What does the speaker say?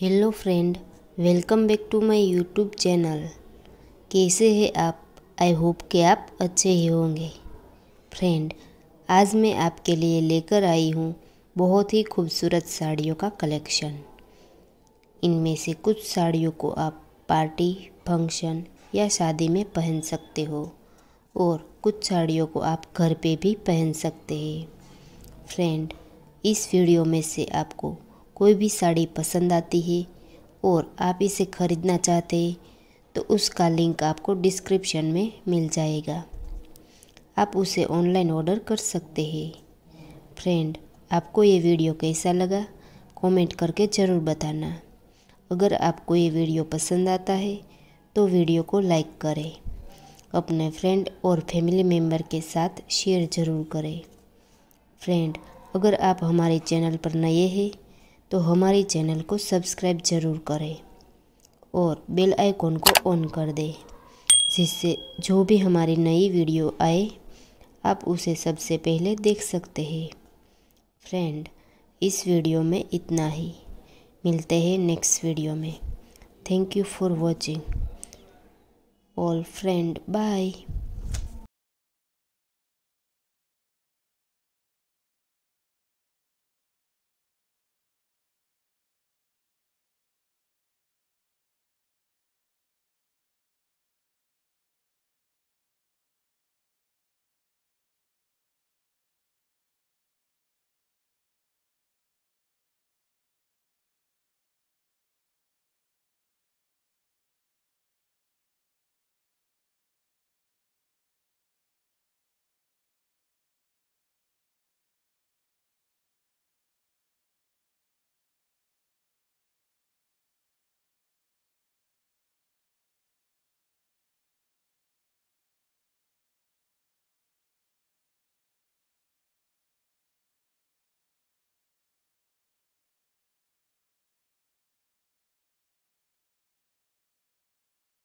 hello friend welcome back to my YouTube channel कैसे हैं आप आई होप कि आप अच्छे ही होंगे फ्रेंड आज मैं आपके लिए लेकर आई हूँ बहुत ही खूबसूरत साड़ियों का कलेक्शन इनमें से कुछ साड़ियों को आप पार्टी फंक्शन या शादी में पहन सकते हो और कुछ साड़ियों को आप घर पे भी पहन सकते हैं फ्रेंड इस वीडियो में से आपको कोई भी साड़ी पसंद आती है और आप इसे ख़रीदना चाहते हैं तो उसका लिंक आपको डिस्क्रिप्शन में मिल जाएगा आप उसे ऑनलाइन ऑर्डर कर सकते हैं फ्रेंड आपको ये वीडियो कैसा लगा कमेंट करके ज़रूर बताना अगर आपको ये वीडियो पसंद आता है तो वीडियो को लाइक करें अपने फ्रेंड और फैमिली मेम्बर के साथ शेयर ज़रूर करें फ्रेंड अगर आप हमारे चैनल पर नए हैं तो हमारे चैनल को सब्सक्राइब ज़रूर करें और बेल आइकॉन को ऑन कर दें जिससे जो भी हमारी नई वीडियो आए आप उसे सबसे पहले देख सकते हैं फ्रेंड इस वीडियो में इतना ही मिलते हैं नेक्स्ट वीडियो में thank you for watching all friend bye